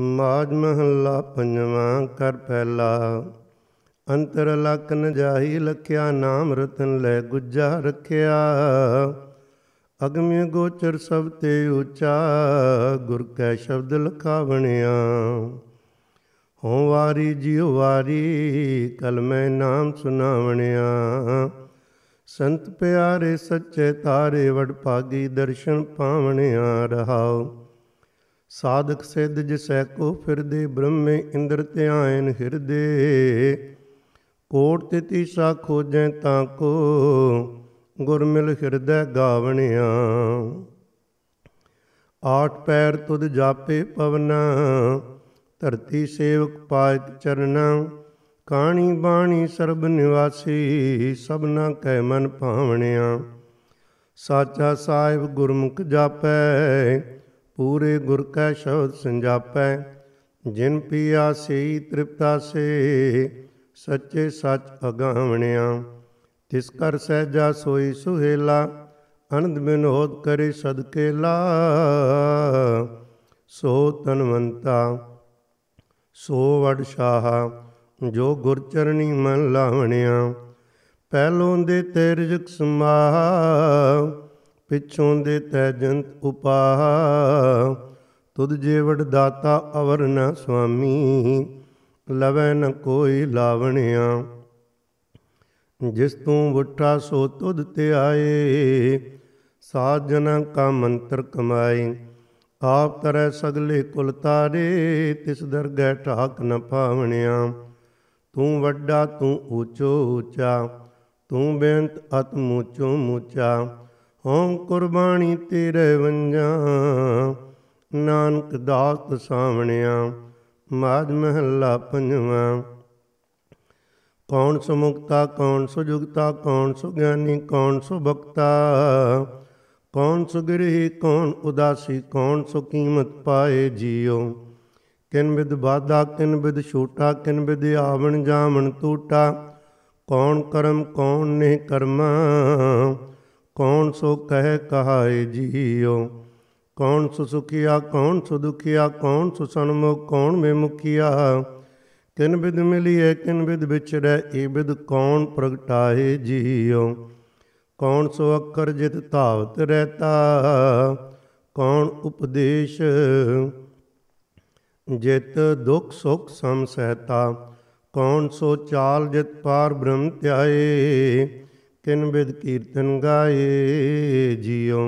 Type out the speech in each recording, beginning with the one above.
ਮਾਜ ਮਹੱਲਾ ਪੰਜਵਾਂ ਕਰ ਪਹਿਲਾ ਅੰਤਰ ਲਖਨ ਨ ਜਾਹੀ ਲਖਿਆ ਨਾਮ ਰਤਨ ਲੈ ਗੁੱਜਾ ਰਖਿਆ ਅਗਮਿ ਗੋਚਰ ਸਭ ਤੇ ਉਚਾ ਗੁਰ ਕੈ ਸ਼ਬਦ ਲਖਾ ਬਣਿਆ ਹੋ ਵਾਰੀ ਜਿਉ ਵਾਰੀ ਕਲ ਮੈਂ ਨਾਮ ਸੁਨਾਵਣਿਆ ਸੰਤ ਪਿਆਰੇ ਸੱਚੇ ਤਾਰੇ ਵਡ ਭਾਗੀ ਦਰਸ਼ਨ ਪਾਵਣਿਆ ਰਹਾਓ ਸਾਧਕ ਸਿੱਧ ਜਿਸੈ ਕੋ ਫਿਰਦੇ ਬ੍ਰਹਮੇ ਇੰਦਰ ਧਿਆਨ ਹਿਰਦੇ ਕੋਟ ਤੇ ਤੀਸਾ ਖੋਜੈ ਤਾਂ ਕੋ ਗੁਰ ਮਿਲ ਹਿਰਦੈ ਗਾਵਣਿਆ ਆਠ ਪੈਰ ਤੁਧ ਜਾਪੇ ਪਵਨਾ ਧਰਤੀ ਸੇਵਕ ਪਾਇਤ ਚਰਨਾ ਕਾਣੀ ਬਾਣੀ ਸਰਬ ਨਿਵਾਸੀ ਸਭਨਾ ਕੈ ਮਨ ਭਾਵਣਿਆ ਸਾਚਾ ਸਾਹਿਬ ਗੁਰਮੁਖ ਜਾਪੈ ਪੂਰੇ ਗੁਰ ਕੈ ਸ਼ਬਦ ਸੰਜਾਪੈ ਜਿਨ ਪੀਆ ਸਈ ਤ੍ਰਿਪਤਾ ਸੇ ਸੱਚੇ ਸੱਚ ਅਗਾਵਣਿਆ ਤਿਸ ਕਰ ਸਹਿਜਾ ਸੋਈ ਸੁਹੇਲਾ ਅਨੰਦ ਬਿਨੋਦ ਕਰੇ ਸਦਕੇ ਲਾ ਸੋ ਤਨਵੰਤਾ ਸੋ ਵਡ ਜੋ ਗੁਰ ਚਰਣੀ ਮਨ ਲਾਵਣਿਆ ਪਹਿਲੋਂ ਦੇ ਤੇ ਰਜਕ ਸਮਾ ਪਿਛੋਂ ਦੇ ਤੈ ਜੰਤ ਉਪਾ ਤੁਧ ਜੇਵੜ ਦਾਤਾ ਅਵਰ ਨ ਸੁਆਮੀ ਲਵੈ ਨ ਕੋਈ ਲਾਵਣਿਆ ਜਿਸ ਤੂੰ ਵਟਾ ਸੋ ਤੁਧ ਤੇ ਆਏ ਸਾਧ ਜਨਾਂ ਕਾ ਮੰਤਰ ਕਮਾਏ ਆਪ ਤਰੈ ਸਗਲੇ ਕੁਲ ਤਾਰੇ ਤਿਸ ਦਰਗਹਿ ਢਾਕ ਨ ਪਾਵਣਿਆ ਤੂੰ ਵੱਡਾ ਤੂੰ ਉਚੋ ਉਚਾ ਤੂੰ ਬੇਅੰਤ ਅਤ ਮੂਚੋ ਮੂਚਾ ਹਉ ਕੁਰਬਾਨੀ ਤੇਰੇ ਵੰਜਾ ਨਾਨਕ ਦਾਸ ਸਾਹਮਣਿਆ ਮਾਜ ਮਹੱਲਾ ਪੰਜਵਾ ਕੌਣ ਸੁਮੁਕਤਾ ਕੌਣ ਸੁਜੁਗਤਾ ਕੌਣ ਸੁਗਿਆਨੀ ਕੌਣ ਸੁਭਕਤਾ ਕੌਣ ਸੁਗ੍ਰਹੀ ਕੌਣ ਉਦਾਸੀ ਕੌਣ ਸੁ ਕੀਮਤ ਪਾਏ ਜੀਉ ਕਿਨ ਵਿਦ ਬਾਦਾ ਕਿਨ ਵਿਦ ਛੋਟਾ ਕਿਨ ਵਿਦ ਆਵਣ ਜਾਮਣ ਟੂਟਾ ਕੌਣ ਕਰਮ ਕੌਣ ਨੇ ਕਰਮਾ कौन सो कह कहाए जियो कौन सुसुखिया कौन सुदुखिया कौन सुसनमुख कौन विमुखिया किन विद मिलिए किन विद बिछड़े ई विद कौन प्रगटाए जियो कौन सो अक्कर जित तावत रहता कौन उपदेश जित दुख सुख सम सहता कौन सो चाल जित पार ब्रह्म त्याए ਕਿਨ ਵਿਦ ਕੀਰਤਨ ਗਾਏ ਜਿਉ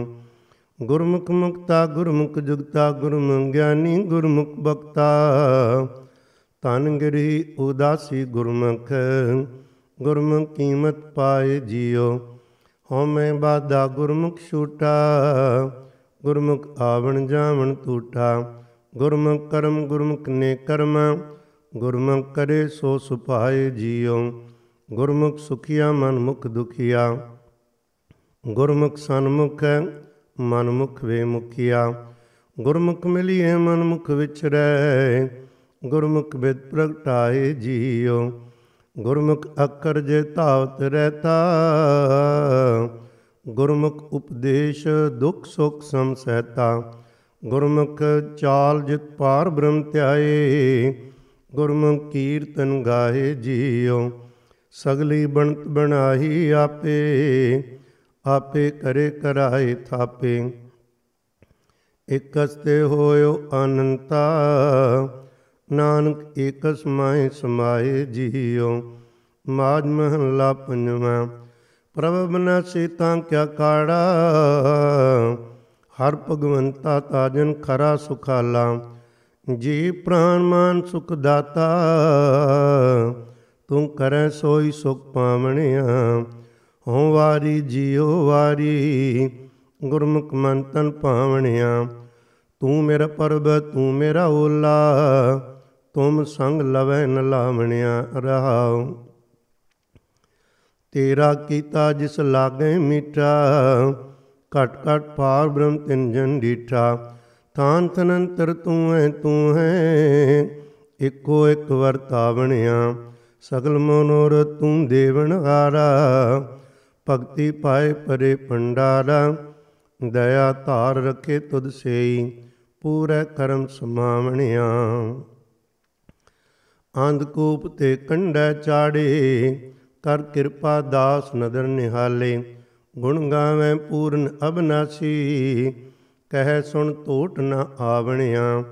ਗੁਰਮੁਖ ਮੁਕਤਾ ਗੁਰਮੁਖ ਜੁਗਤਾ ਗੁਰਮੁਖ ਗਿਆਨੀ ਗੁਰਮੁਖ ਬਖਤਾ ਤਨ ਗਰੀ ਉਦਾਸੀ ਗੁਰਮੁਖ ਗੁਰਮੁਖ ਕੀਮਤ ਪਾਏ ਜਿਉ ਹਉਮੈ ਬਾਦਾ ਗੁਰਮੁਖ ਛੂਟਾ ਗੁਰਮੁਖ ਆਵਣ ਜਾਵਣ ਟੂਟਾ ਗੁਰਮੁਖ ਕਰਮ ਗੁਰਮੁਖ ਨੇ ਕਰਮ ਗੁਰਮੁਖ ਕਰੇ ਸੋ ਸੁਪਾਏ ਜਿਉ ਗੁਰਮੁਖ ਸੁਖੀਆ ਮਨਮੁਖ ਦੁਖੀਆ ਗੁਰਮੁਖ ਸੰਮੁਖ ਮਨਮੁਖ ਵੇਮੁਖੀਆ ਗੁਰਮੁਖ ਮਿਲੀਏ ਮਨਮੁਖ ਵਿਚਰੈ ਗੁਰਮੁਖ ਬਿਦ ਪ੍ਰਗਟਾਏ ਜੀਉ ਗੁਰਮੁਖ ਅਕਰ ਜੇ ਧਾਵਤ ਰਹਤਾ ਗੁਰਮੁਖ ਉਪਦੇਸ਼ ਦੁਖ ਸੁਖ ਸਮ ਸਹਤਾ ਗੁਰਮੁਖ ਚਾਲ ਜਿਤ ਪਾਰ ਬ੍ਰਹਮ ਧਿਆਏ ਗੁਰਮੁਖ ਕੀਰਤਨ ਗਾਏ ਜੀਉ ਸਗਲੀ ਬਣਤ ਬਣਾਈ ਆਪੇ ਆਪੇ ਕਰੇ ਕਰਾਏ ਥਾਪੇ ਇਕਸ ਤੇ ਹੋਇਓ ਅਨੰਤਾ ਨਾਨਕ ਇਕਸ ਮਾਇ ਸਮਾਏ ਜੀਉ ਮਾਜ ਮਹਲਾ ਪੰਜਵਾਂ ਪ੍ਰਭ ਬਨਾ ਸੀਤਾ ਕਿਆ ਕਾੜਾ ਹਰ ਭਗਵੰਤਾ ਤਾਜਨ ਖਰਾ ਸੁਖਾਲਾ ਜੀ ਪ੍ਰਾਨ ਮਾਨ ਸੁਖ ਦਾਤਾ ਤੂੰ ਕਰੈ ਸੋਈ ਸੁਖ ਪਾਵਣਿਆ ਹਉ ਵਾਰੀ ਜਿਉ ਵਾਰੀ ਗੁਰਮੁਖ ਮਨ ਤਨ ਪਾਵਣਿਆ ਤੂੰ ਮੇਰਾ ਪਰਬ ਤੂੰ ਮੇਰਾ ਓਲਾ ਤੁਮ ਸੰਗ ਲਵੈ ਨ ਲਾਵਣਿਆ ਰਹਾਉ ਤੇਰਾ ਕੀਤਾ ਜਿਸ ਲਾਗੇ ਮਿਟਾ ਘਟ ਘਟ ਪਾਰ ਬ੍ਰਹਮ ਤਿੰਨ ਜਨ ਡੀਠਾ ਤਾਂ ਤਨੰਤਰ ਤੂੰ ਹੈ ਤੂੰ ਹੈ ਇੱਕੋ ਇੱਕ ਵਰਤਾਵਣਿਆ ਸਗਲ ਮਨੋਰਥ ਤੂੰ ਦੇਵਨ ਹਾਰਾ ਭਗਤੀ ਪਾਏ ਪਰੇ ਪੰਡਾਰਾ ਦਇਆ ਧਾਰ ਰਖੇ ਤੁਧ ਸੇਈ ਪੂਰੇ ਕਰਮ ਸਮਾਵਣਿਆ ਆਂਧਕੂਪ ਤੇ ਕੰਡੈ ਚਾੜੇ ਕਰ ਕਿਰਪਾ ਦਾਸ ਨਦਰ ਨਿਹਾਲੇ ਗੁਣ ਗਾਵੇਂ ਪੂਰਨ ਅਬਨਾਸੀ ਕਹਿ ਸੁਣ ਟੋਟ ਨ ਆਵਣਿਆ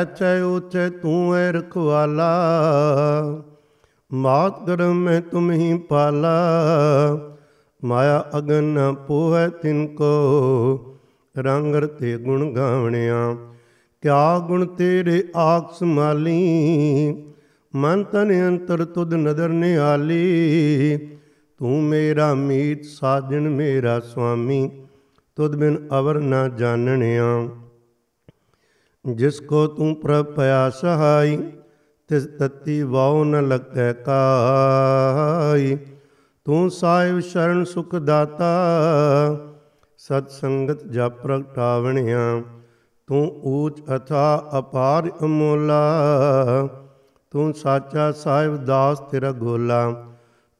ਐਚੈ ਉਚੈ ਤੂੰ ਐ ਰਖਵਾਲਾ मातर ਮੈਂ ਤੁਮਹੀ ਪਾਲਾ ਮਾਇਆ ਅਗਨ ਨ ਪੋਹੈ ਤਿਨ ਕੋ ਰੰਗ ਰਤੇ ਗੁਣ ਗਾਵਣਿਆ ਕਿਆ ਗੁਣ ਤੇਰੇ ਆਖ ਸਮਾਲੀ ਮਨ ਤਨ ਅੰਤਰ ਤੁਧ ਨਦਰ ਨਿਆਲੀ ਤੂੰ ਮੇਰਾ ਮੀਤ ਸਾਜਣ ਮੇਰਾ ਸੁਆਮੀ ਤੁਧ ਬਿਨ ਅਵਰ ਨਾ ਜਾਣਣਿਆ ਜਿਸ ਕੋ ਤੂੰ ਪ੍ਰਭ ਪਿਆ ਸਹਾਈ ਤਿਸ ਤਤੀ ਵਾਉ ਨ ਲੱਗੈ ਕਾਈ ਤੂੰ ਸਾਹਿਬ ਸ਼ਰਨ ਸੁਖ ਦਾਤਾ ਸਤ ਸੰਗਤ ਜਪ ਪ੍ਰਗਟਾਵਣਿਆ ਤੂੰ ਊਚ ਅਥਾ ਅਪਾਰ ਅਮੋਲਾ ਤੂੰ ਸਾਚਾ ਸਾਹਿਬ ਦਾਸ ਤੇਰਾ ਗੋਲਾ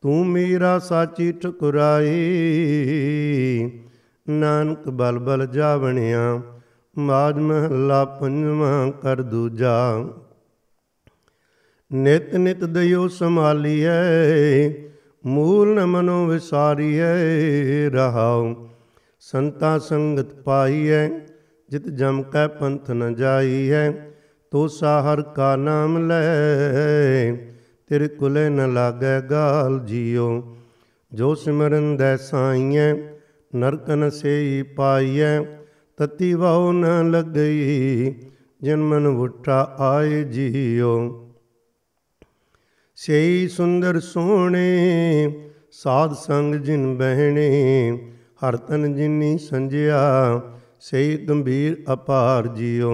ਤੂੰ ਮੇਰਾ ਸਾਚੀ ਠੁਕਰਾਈ ਨਾਨਕ ਬਲਬਲ ਜਾਵਣਿਆ ਮਾਜ ਮਹਲਾ ਪੰਜਵਾਂ ਕਰ ਦੂਜਾ ਨਿਤ ਨਿਤ ਦਇਓ ਸੰਭਾਲੀਐ ਮੂਲ ਨ ਮਨੋ ਵਿਸਾਰੀਐ ਰਹਾਉ ਸੰਤਾ ਸੰਗਤ ਪਾਈਐ ਜਿਤ ਜਮ ਕੈ ਪੰਥ ਨ ਜਾਈਐ ਤੋ ਹਰ ਕਾ ਨਾਮ ਲੈ ਤੇਰੇ ਕੁਲੇ ਨ ਲਾਗੈ ਗਾਲ ਜੀਉ ਜੋ ਸਿਮਰਨ ਦੈ ਸਾਈਐ ਨਰਕ ਨ ਸੇਈ ਪਾਈਐ ਤਤੀ ਵਾਉ ਨ ਲੱਗਈ ਜਨਮਨ ਵੁੱਟਾ ਆਏ ਜੀਉ ਸਈ ਸੁੰਦਰ ਸੋਹਣੇ ਸਾਧ ਸੰਗ ਜਿਨ ਬਹਿਣੇ ਹਰ ਤਨ ਜਿਨੀ ਸੰਜਿਆ ਸਈ ਗੰਭੀਰ ਅਪਾਰ ਜਿਉ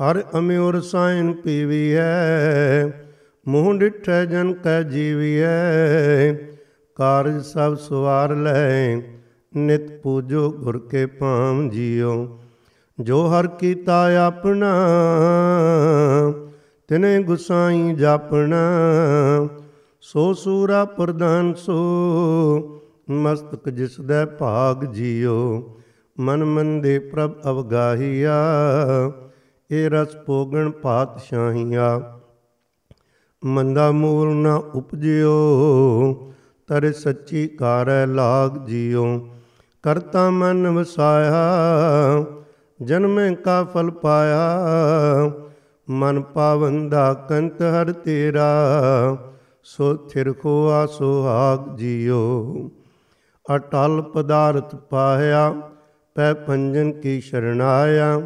ਹਰ ਅਮਿਉਰ ਸਾਇਨ ਪੀਵੀ ਹੈ ਮੋਹ ਡਿਠੈ ਜਨ ਕੈ ਜੀਵੀ ਹੈ ਕਾਰਜ ਸਭ ਸਵਾਰ ਲੈ ਨਿਤ ਪੂਜੋ ਗੁਰ ਕੇ ਪਾਮ ਜਿਉ ਜੋ ਹਰ ਕੀਤਾ ਆਪਣਾ ਤਿਨੇ ਗੁਸਾਈ ਜਾਪਣਾ ਸੋ ਸੂਰਾ ਪ੍ਰਦਾਨ ਸੋ ਮਸਤਕ ਜਿਸ ਦੇ ਭਾਗ ਜਿਉ ਮਨ ਦੇ ਪ੍ਰਭ ਅਵਗਾਹੀਆ ਇਹ ਰਸ ਭੋਗਣ ਪਾਤ ਸ਼ਾਹੀਆ ਮੰਦਾ ਮੂਲ ਨਾ ਉਪਜਿਓ ਤਰ ਸੱਚੀ ਕਾਰੈ ਲਾਗ ਜਿਉ ਕਰਤਾ ਮਨ ਵਸਾਇਆ ਜਨਮੇ ਕਾ ਫਲ ਪਾਇਆ ਮਨ ਪਾਵਨ ਦਾ ਕੰਤ ਹਰ ਤੇਰਾ ਸੋ ਥਿਰ ਕੋ ਆਗ ਜਿਉ ਅਟਲ ਪਦਾਰਥ ਪਾਇਆ ਪੈ ਪੰਜਨ ਕੀ ਸ਼ਰਨਾਇਆ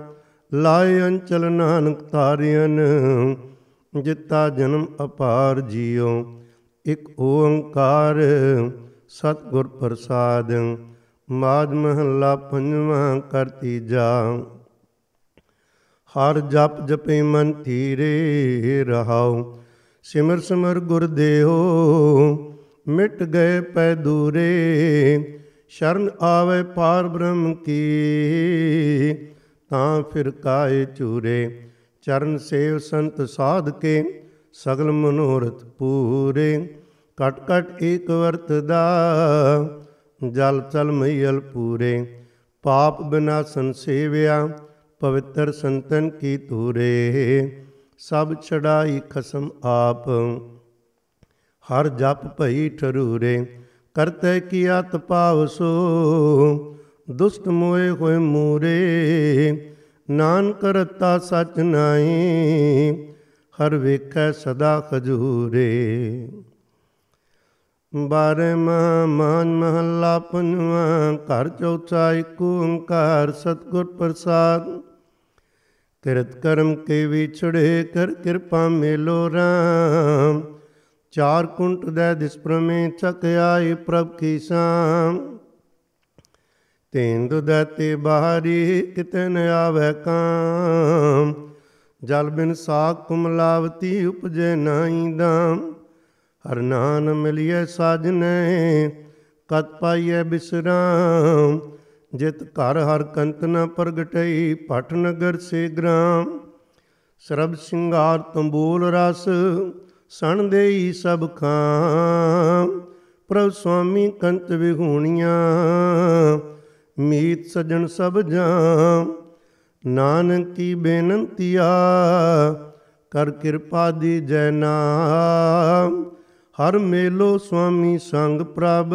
ਲਾਏ ਅੰਚਲ ਨਾਨਕ ਤਾਰਿਆਨ ਜਿਤਾ ਜਨਮ ਅਪਾਰ ਜਿਉ ਇਕ ਓੰਕਾਰ ਸਤਗੁਰ ਪ੍ਰਸਾਦ ਮਾਦ ਮਹਲਾ ਪੰਜਵਾਂ ਕਰਤੀ ਜਾ ਹਰ ਜਪ ਜਪੇ ਮਨ ਧੀਰੇ ਰਹਾਉ ਸਿਮਰ ਸਿਮਰ ਗੁਰ ਦੇਹੋ ਮਿਟ ਗਏ ਪੈ ਦੂਰੇ ਸ਼ਰਨ ਆਵੇ ਪਾਰ ਬ੍ਰਹਮ ਕੀ ਤਾਂ ਫਿਰ ਕਾਏ ਚੂਰੇ ਚਰਨ ਸੇਵ ਸੰਤ ਸਾਧ ਕੇ ਸਗਲ ਮਨੋਰਥ ਪੂਰੇ ਕਟ ਕਟ ਏਕ ਵਰਤ ਦਾ ਜਲ ਚਲ ਮਈਲ ਪੂਰੇ ਪਾਪ ਬਿਨਾ ਸੰਸੇਵਿਆ ਪਵਿੱਤਰ ਸੰਤਨ ਕੀ ਧੂਰੇ ਸਭ ਛੜਾਈ ਖਸਮ ਆਪ ਹਰ ਜਪ ਭਈ ਠਰੂਰੇ ਕਰਤੇ ਕੀਆ ਪਾਵ ਸੋ ਦੁਸ਼ਟ ਮੋਏ ਹੋਏ ਮੂਰੇ ਨਾਨਕ ਕਰਤਾ ਸਚ ਨਾਹੀ ਹਰ ਵੇਖੈ ਸਦਾ ਖਜੂਰੇ ਬਾਰੇ ਮਾਨ ਮਹੱਲਾ ਪੰਜਵਾਂ ਘਰ ਚੌਥਾ ਇੱਕ ਓੰਕਾਰ ਸਤਗੁਰ ਪ੍ਰਸਾਦ ਤਿਰਤ ਕਰਮ ਕੇ ਵਿਛੜੇ ਕਰ ਕਿਰਪਾ ਮੇਲੋ ਰਾਮ ਚਾਰ ਕੁੰਟ ਦੇ ਦਿਸ ਪ੍ਰਮੇ ਚਕ ਆਏ ਪ੍ਰਭ ਕੀ ਸ਼ਾਮ ਤੇਂਦ ਦਤੇ ਬਾਹਰੀ ਕਿਤਨ ਆਵੇ ਕਾਮ ਜਲ ਬਿਨ ਸਾਖ ਕੁਮਲਾਵਤੀ ਉਪਜੇ ਨਾਹੀ ਦਾਮ ਹਰ ਨਾਨ ਮਿਲਿਏ ਸਾਜਨੇ ਕਤ ਪਾਈਏ ਬਿਸਰਾਮ ਜਿਤ ਘਰ ਹਰ ਕੰਤ ਨ ਪ੍ਰਗਟਈ ਪਟ ਨਗਰ ਸੇ ਗ੍ਰਾਮ ਸਰਬ ਸਿੰਗਾਰ ਤੰਬੂਲ ਰਸ ਸਣ ਦੇਈ ਸਭ ਖਾਂ ਪ੍ਰਭ ਸੁਆਮੀ ਕੰਤ ਵਿਹੂਣੀਆਂ ਮੀਤ ਸਜਣ ਸਭ ਜਾਂ ਨਾਨਕ ਕੀ ਬੇਨੰਤੀਆ ਕਰ ਕਿਰਪਾ ਦੀ ਜੈ ਨਾਮ ਹਰ ਮੇਲੋ ਸੁਆਮੀ ਸੰਗ ਪ੍ਰਭ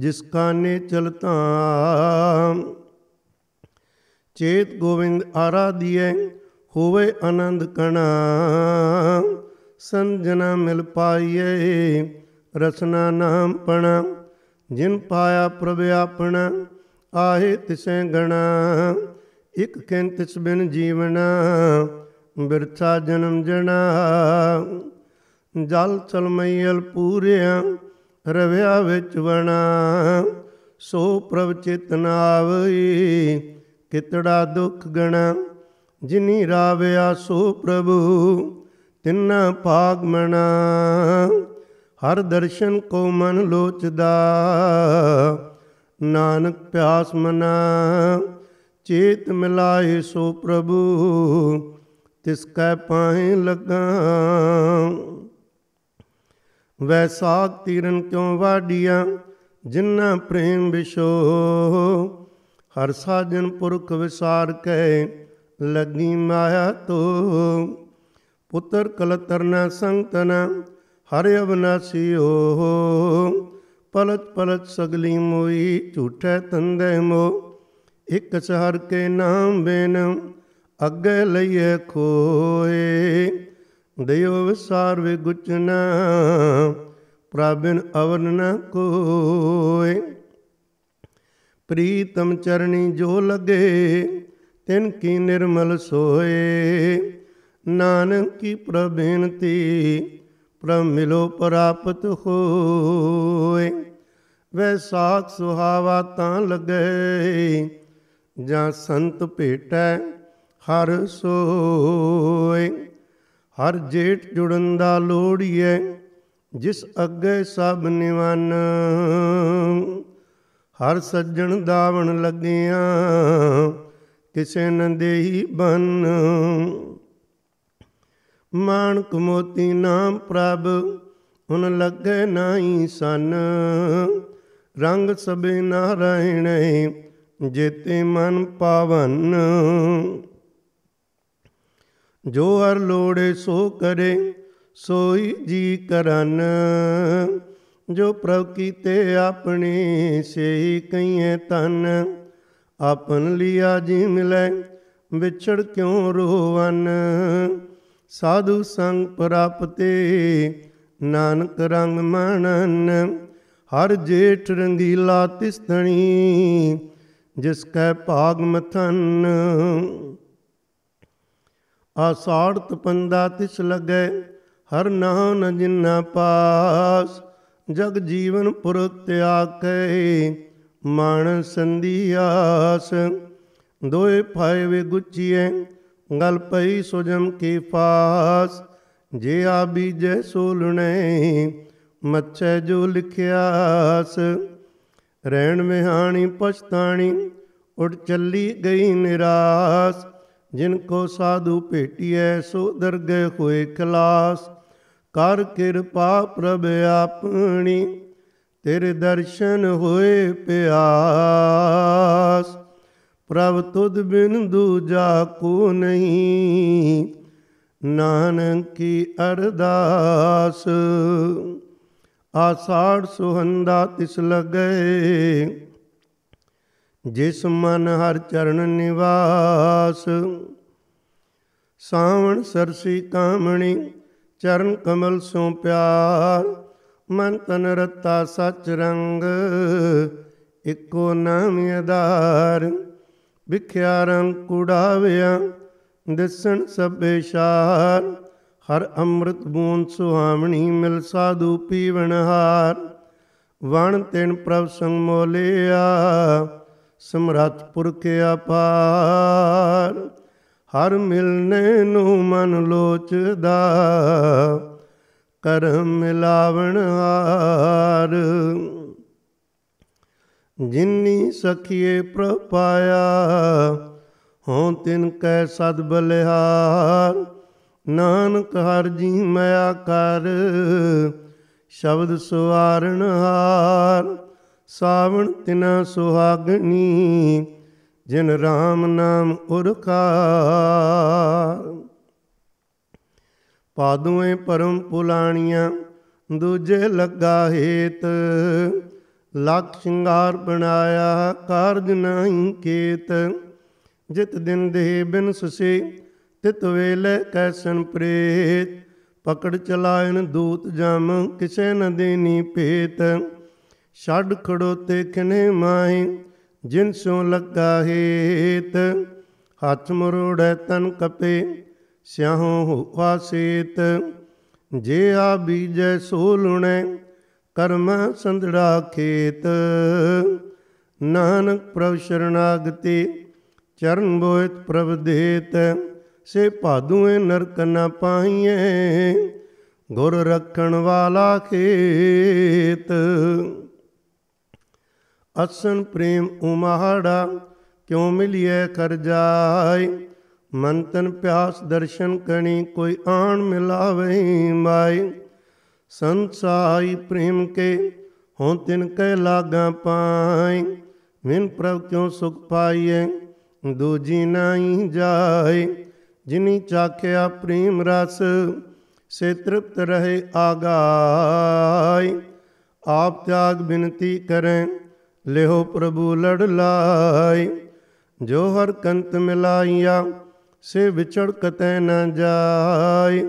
ਜਿਸ ਕਾਨੇ ਚਲਤਾ ਚੇਤ ਗੋਵਿੰਦ ਆਰਾਧਿਏ ਹੋਵੇ ਆਨੰਦ ਕਣਾ ਸੰਜਨਾ ਮਿਲ ਪਾਈਏ ਰਸਨਾ ਨਾਮ ਪਣਾ ਜਿਨ ਪਾਇਆ ਪ੍ਰਭ ਆਪਣਾ ਆਹੇ ਤਿਸੈ ਗਣਾ ਇਕ ਕਿੰ ਤਿਸ ਬਿਨ ਜੀਵਣਾ ਬਿਰਥਾ ਜਨਮ ਜਣਾ ਜਲ ਚਲ ਮਈਲ ਪੂਰਿਆ ਰਵਿਆ ਵਿੱਚ ਵਣਾ ਸੋ ਪ੍ਰਭ ਚਿਤਨਾਵਈ ਕਿਤੜਾ ਦੁਖ ਗਣਾ ਜਿਨੀ ਰਾਵਿਆ ਸੋ ਪ੍ਰਭੂ ਤਿੰਨਾ ਭਾਗ ਮਣਾ ਹਰ ਦਰਸ਼ਨ ਕੋ ਮਨ ਲੋਚਦਾ ਨਾਨਕ ਪਿਆਸ ਮਨਾ ਚੇਤ ਮਿਲਾਏ ਸੋ ਪ੍ਰਭੂ ਤਿਸ ਕੈ ਪਾਏ ਲਗਾ ਵੈਸਾਖ ਤੀਰਨ ਕਿਉ ਵਾਡੀਆਂ ਜਿਨ੍ਹਾਂ ਪ੍ਰੇਮ ਵਿਸ਼ੋ ਹਰ ਸਾਜਨ ਪੁਰਖ ਵਿਸਾਰ ਕੈ ਲੱਗੀ ਮਾਇਆ ਤੋ ਪੁੱਤਰ ਕਲਤਰਨਾ ਸੰਤਨ ਹਰ ਅਵਨਾਸੀ ਹੋ ਪਲਤ ਪਲਤ ਸਗਲੀ ਮੋਈ ਝੂਠੇ ਤੰਦੇ ਮੋ ਇਕ ਸਹਰ ਕੇ ਨਾਮ ਬਿਨ ਅੱਗੇ ਲਈਏ ਖੋਏ ਦਇਓ ਵਿਸਾਰ ਵੇ ਗੁਚਨਾ ਪ੍ਰਭਿਨ ਅਵਰਨ ਨ ਕੋਏ ਪ੍ਰੀਤਮ ਚਰਣੀ ਜੋ ਲਗੇ ਤਿਨ ਕੀ ਨਿਰਮਲ ਸੋਏ ਨਾਨਕ ਕੀ ਪ੍ਰਬੇਨਤੀ ਮਿਲੋ ਪ੍ਰਾਪਤ ਹੋਏ ਸਾਖ ਸੁਹਾਵਾ ਤਾਂ ਲਗੇ ਜਾਂ ਸੰਤ ਭੇਟੈ ਹਰ ਸੋਏ ਹਰ ਜੇਠ ਜੁੜਨ ਦਾ ਲੋੜੀਐ ਜਿਸ ਅੱਗੇ ਸਭ ਨਿਵਨ ਹਰ ਸੱਜਣ ਦਾਵਣ ਲੱਗਿਆ ਕਿਸੇ ਨੰਦੇਹੀ ਬਨ ਮਾਨਕ ਮੋਤੀ ਨਾਮ ਪ੍ਰਭ ਹੁਣ ਲੱਗੇ ਨਹੀਂ ਸਨ ਰੰਗ ਸਭੇ ਨਾਰਾਇਣੇ ਜੇਤੇ ਮਨ ਪਾਵਨ ਜੋ ਹਰ ਲੋੜੇ ਸੋ ਕਰੇ ਸੋਈ ਜੀ ਕਰਨ ਜੋ ਪ੍ਰਭ ਕੀਤੇ ਆਪਣੇ ਸੇ ਕਈਏ ਤਨ ਆਪਨ ਲਿਆ ਜੀ ਮਿਲੈ ਵਿਛੜ ਕਿਉ ਰੋਵਨ ਸਾਧੂ ਸੰਗ ਪ੍ਰਾਪਤੇ ਨਾਨਕ ਰੰਗ ਮਣਨ ਹਰ ਜੇਠ ਰੰਗੀਲਾ ਤਿਸਣੀ ਜਿਸ ਕੈ ਭਾਗ ਮਥਨ ਆਸਾੜ ਤਪੰਦਾ ਤਿਸ ਲਗੈ ਹਰ ਨਾਮ ਨ ਜਿਨਾ ਪਾਸ ਜਗ ਜੀਵਨ ਪੁਰ ਤਿਆਗੈ ਮਨ ਸੰਧਿਆਸ ਦੋਏ ਫਾਇ ਵੇ ਗੁੱਚੀਏ ਗਲ ਪਈ ਸੁਜਮ ਕੀ ਪਾਸ ਜੇ ਆ ਬੀਜੈ ਸੋਲਣੇ ਮੱਛੈ ਜੋ ਲਿਖਿਆਸ ਰਹਿਣ ਵਿਹਾਣੀ ਪਛਤਾਣੀ ਉੜ ਚੱਲੀ ਗਈ ਨਿਰਾਸ ਜਿਨ ਕੋ ਸਾਧੂ ਭੇਟੀਐ ਸੋ ਦਰਗਹਿ ਹੋਏ ਖਲਾਸ ਕਰ ਕਿਰਪਾ ਪ੍ਰਭ ਆਪਣੀ ਤੇਰੇ ਦਰਸ਼ਨ ਹੋਏ ਪਿਆਸ ਪ੍ਰਭ ਤੁਧ ਬਿਨ ਦੂਜਾ ਕੋ ਨਹੀਂ ਨਾਨਕ ਕੀ ਅਰਦਾਸ ਆਸਾੜ ਸੁਹੰਦਾ ਤਿਸ ਲਗੇ ਜਿਸ ਮਨ ਹਰ ਚਰਨ ਨਿਵਾਸ ਸਾਵਣ ਸਰਸੀ ਕਾਮਣੀ ਚਰਨ ਕਮਲ ਸੋ ਪਿਆਰ ਮਨ ਤਨ ਰਤਾ ਸਚ ਰੰਗ ਇਕੋ ਨਾਮ ਆਧਾਰ ਵਿਖਿਆ ਰੰਗ ਕੁੜਾਵਿਆ ਦਿਸਣ ਸਭੇ ਸ਼ਾਰ ਹਰ ਅੰਮ੍ਰਿਤ ਬੂੰਦ ਸੁਹਾਵਣੀ ਮਿਲ ਸਾਧੂ ਪੀਵਣ ਹਾਰ ਵਣ ਤਿਨ ਪ੍ਰਭ ਸੰਗ ਮੋਲਿਆ ਸਮਰੱਥ ਪੁਰਖ ਅਪਾਰ ਹਰ ਮਿਲਨੇ ਨੂੰ ਮਨ ਲੋਚਦਾ ਕਰਮ ਮਿਲਾਵਣ ਹਾਰ ਜਿਨਨੀ ਸਖੀਏ ਪ੍ਰਪਾਇਆ ਹੋਂ ਤਿਨ ਕੈ ਸਦ ਬਲਿਹਾਰ ਨਾਨਕ ਹਰ ਜੀ ਮੈਂ ਕਰ ਸ਼ਬਦ ਸੁਵਾਰਣ ਹਾਰ ਸਾਵਣ ਤਿਨਾ ਸੁਹਾਗਣੀ ਜਿਨ ਰਾਮ ਨਾਮ ਉਰਕਾ ਪਾਦੂਏ ਪਰਮ ਪੁਲਾਣੀਆਂ ਦੂਜੇ ਲੱਗਾ ਹੇਤ ਲਖ ਸ਼ਿੰਗਾਰ ਬਣਾਇਆ ਕਾਰਜ ਨਹੀਂ ਕੀਤ ਜਿਤ ਦਿਨ ਦੇ ਬਿਨ ਸੁਸੇ ਤਿਤ ਵੇਲੇ ਕੈਸਨ ਪ੍ਰੇਤ ਪਕੜ ਚਲਾਇਨ ਦੂਤ ਜਮ ਕਿਸੇ ਨ ਦੇਨੀ ਭੇਤ ਛੱਡ ਖੜੋ ਤੇ ਖਨੇ ਮਾਏ ਜਿਨ ਸੋ ਲੱਗਾ ਹੇਤ ਹੱਥ ਮਰੋੜੈ ਤਨ ਕਪੇ ਸਿਆਹੋ ਹੋ ਸੇਤ ਜੇ ਆ ਬੀਜੈ ਸੋ ਲੁਣੈ ਕਰਮ ਸੰਧੜਾ ਖੇਤ ਨਾਨਕ ਪ੍ਰਭ ਸ਼ਰਨਾਗਤੀ ਚਰਨ ਬੋਇਤ ਪ੍ਰਭ ਦੇਤ ਸੇ ਭਾਦੂਏ ਨਰਕ ਨ ਪਾਈਏ ਗੁਰ ਰੱਖਣ ਵਾਲਾ ਖੇਤ असन प्रेम उमाड़ा क्यों मिलिए कर जाय मंथन प्यास दर्शन कणी कोई आण वही माय संसाई प्रेम के हो तिन कह लागा पाए विन प्रभ क्यों सुख पाइए दूजी नाई जाय जिनी चाख्या प्रेम रस से तृप्त रहे आगाय आप त्याग विनती करें ਲਿਹੁ ਪ੍ਰਭੂ ਲੜ ਲਾਈ ਜੋ ਹਰ ਕੰਤ ਮਿਲਾਈਆ ਸੇ ਵਿਛੜ ਕਤੈ ਨ ਜਾਈ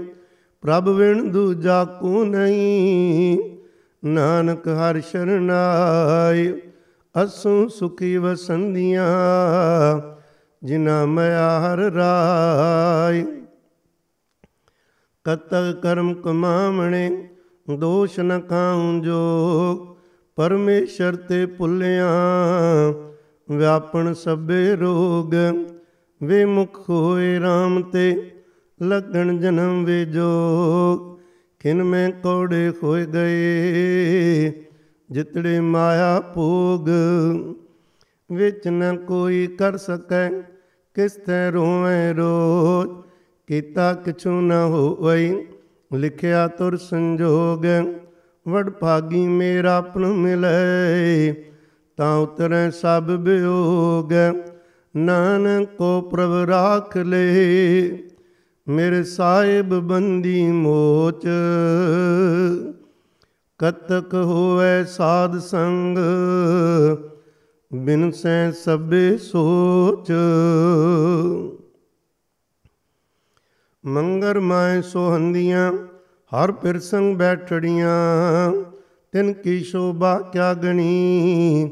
ਪ੍ਰਭ ਵਿਣ ਦੂਜਾ ਕੋ ਨਹੀਂ ਨਾਨਕ ਹਰ ਸ਼ਰਨਾਈ ਅਸੂ ਸੁਖੀ ਵਸੰਦੀਆਂ ਜਿਨਾ ਮਿਆ ਹਰ ਰਾਈ ਕਤਕ ਕਰਮ ਕਮਾਵਣੇ ਦੋਸ਼ ਨ ਖਾਉ ਜੋ ਪਰਮੇਸ਼ਰ ਤੇ ਭੁੱਲਿਆ ਵਿਆਪਣ ਸਭੇ ਰੋਗ ਵਿਮੁਖ ਹੋਏ RAM ਤੇ ਲੱਗਣ ਜਨਮ ਵੇ ਜੋਗ ਕਿਨ ਮੈਂ ਕੋੜੇ ਹੋਏ ਗਏ ਜਿਤੜੇ ਮਾਇਆ ਭੋਗ ਵਿੱਚ ਨ ਕੋਈ ਕਰ ਸਕੈ ਕਿਸ ਤੈ ਰੋਵੇਂ ਰੋਜ ਕੀਤਾ ਕਿਛੂ ਨ ਹੋਈ ਲਿਖਿਆ ਤੁਰ ਸੰਜੋਗ ਵਡਭਾਗੀ ਭਾਗੀ ਮੇਰਾ ਆਪਨ ਮਿਲੇ ਤਾਂ ਉਤਰੈ ਸਭ ਬਿਯੋਗ ਨਾਨਕ ਕੋ ਪ੍ਰਭ ਰਾਖ ਲੇ ਮੇਰੇ ਸਾਹਿਬ ਬੰਦੀ ਮੋਚ ਕਤਕ ਹੋਵੇ ਸਾਧ ਸੰਗ ਬਿਨ ਸੈ ਸਭੇ ਸੋਚ ਮੰਗਰ ਮੈਂ ਸੋਹੰਦੀਆਂ ਹਰ ਸੰਗ ਬੈਠੜੀਆਂ ਤਿਨ ਕੀ ਸ਼ੋਭਾ ਕਿਆ ਗਣੀ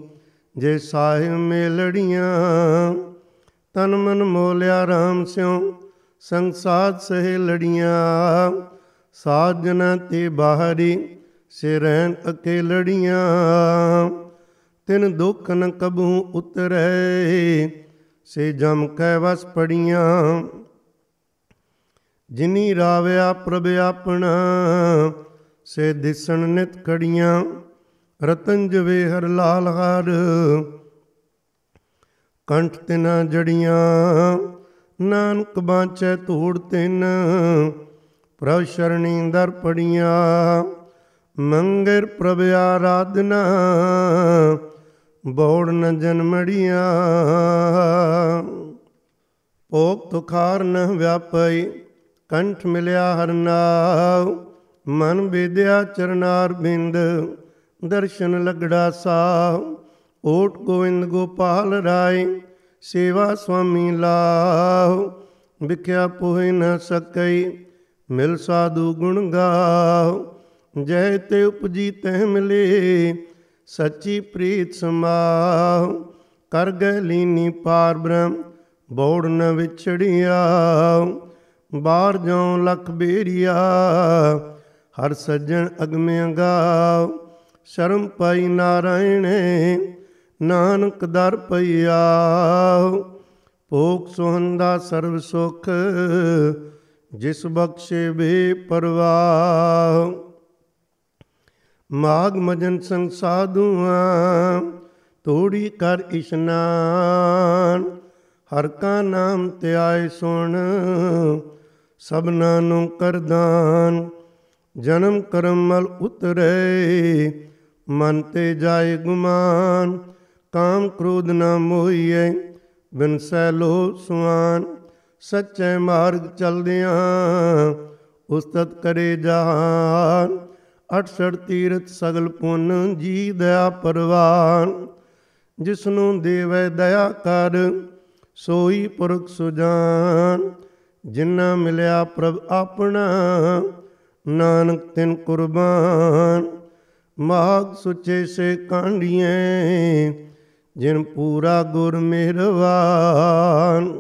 ਜੇ ਸਾਹਿਬ ਮੇਲੜੀਆਂ ਤਨ ਮਨ ਮੋਲਿਆ ਰਾਮ ਸਿਉ ਸਾਧ ਸਹਿ ਲੜੀਆਂ ਸਾਧ ਜਨ ਤੇ ਬਾਹਰੀ ਰਹਿਣ ਅਕੇ ਲੜੀਆਂ ਤਿਨ ਦੁੱਖ ਨ ਕਬੂ ਉਤਰੈ ਸੇ ਜਮ ਕੈ ਵਸ ਪੜੀਆਂ ਜਿਨੀ ਰਾਵਿਆ ਪ੍ਰਭ ਆਪਣਾ ਸੇ ਦਿਸਣ ਨਿਤ ਖੜੀਆਂ ਰਤਨ ਜਵੇ ਹਰ ਲਾਲ ਹਰ ਕੰਠ ਤਿਨਾ ਜੜੀਆਂ ਨਾਨਕ ਬਾਚੈ ਧੂੜ ਤਿਨ ਪ੍ਰਭ ਸ਼ਰਣੀ ਦਰ ਪੜੀਆਂ ਮੰਗਰ ਪ੍ਰਭ ਆਰਾਧਨਾ ਬੋੜ ਨ ਜਨਮੜੀਆਂ ਭੋਗ ਤੁਖਾਰ ਨ ਵਿਆਪਈ ਕੰਠ ਮਿਲਿਆ ਹਰਨਾਉ ਮਨ ਵਿਦਿਆ ਚਰਨਾਰ ਬਿੰਦ ਦਰਸ਼ਨ ਲਗੜਾ ਸਾ ਓਟ ਗੋਵਿੰਦ ਗੋਪਾਲ ਰਾਏ ਸੇਵਾ ਸੁਆਮੀ ਲਾਉ ਵਿਖਿਆ ਪੋਹੀ ਨ ਸਕਈ ਮਿਲ ਸਾਧੂ ਗੁਣ ਗਾਉ ਜੈ ਤੇ ਉਪਜੀ ਤਹਿ ਮਿਲੇ ਸੱਚੀ ਪ੍ਰੀਤ ਸਮਾਉ ਕਰ ਗੈ ਲੀਨੀ ਪਾਰ ਬ੍ਰਹਮ ਬੋੜ ਨ ਵਿਛੜਿਆ ਬਾਹਰ ਜਾਉ ਲਖ ਬੇਰੀਆ ਹਰ ਸੱਜਣ ਅਗਮੇ ਅੰਗਾ ਸ਼ਰਮ ਪਾਈ ਨਾਰਾਇਣੇ ਨਾਨਕ ਦਰ ਪਈਆ ਭੋਗ ਸੁਹੰਦਾ ਸਰਬ ਸੁਖ ਜਿਸ ਬਖਸ਼ੇ ਬੇ ਪਰਵਾਹ ਮਾਗ ਮਜਨ ਸੰਗ ਸਾਧੂਆਂ ਤੋੜੀ ਕਰ ਇਸ਼ਨਾਨ ਹਰ ਕਾ ਨਾਮ ਆਏ ਸੁਣ ਸਭਨਾਂ ਨੂੰ ਕਰਦਾਨ ਜਨਮ ਕਰਮ ਮਲ ਉਤਰੇ ਮਨ ਤੇ ਜਾਏ ਗੁਮਾਨ ਕਾਮ ਕ੍ਰੋਧ ਨਾ ਮੋਈਏ ਬਿਨ ਸੈ ਲੋ ਸੁਆਨ ਸੱਚੇ ਮਾਰਗ ਚਲਦਿਆਂ ਉਸਤਤ ਕਰੇ ਜਾਨ 68 ਤੀਰਥ ਸਗਲ ਪੁੰਨ ਜੀ ਦਇਆ ਪਰਵਾਨ ਜਿਸ ਨੂੰ ਦੇਵੈ ਦਇਆ ਕਰ ਸੋਈ ਪੁਰਖ ਸੁਜਾਨ ਜਿਨ੍ਹਾਂ ਮਿਲਿਆ ਪ੍ਰਭ ਆਪਣਾ ਨਾਨਕ ਤਿਨ ਕੁਰਬਾਨ ਮਾਗ ਸੁਚੇ ਸੇ ਕਾਂਡੀਏ ਜਿਨ ਪੂਰਾ ਗੁਰ ਮਿਹਰਵਾਨ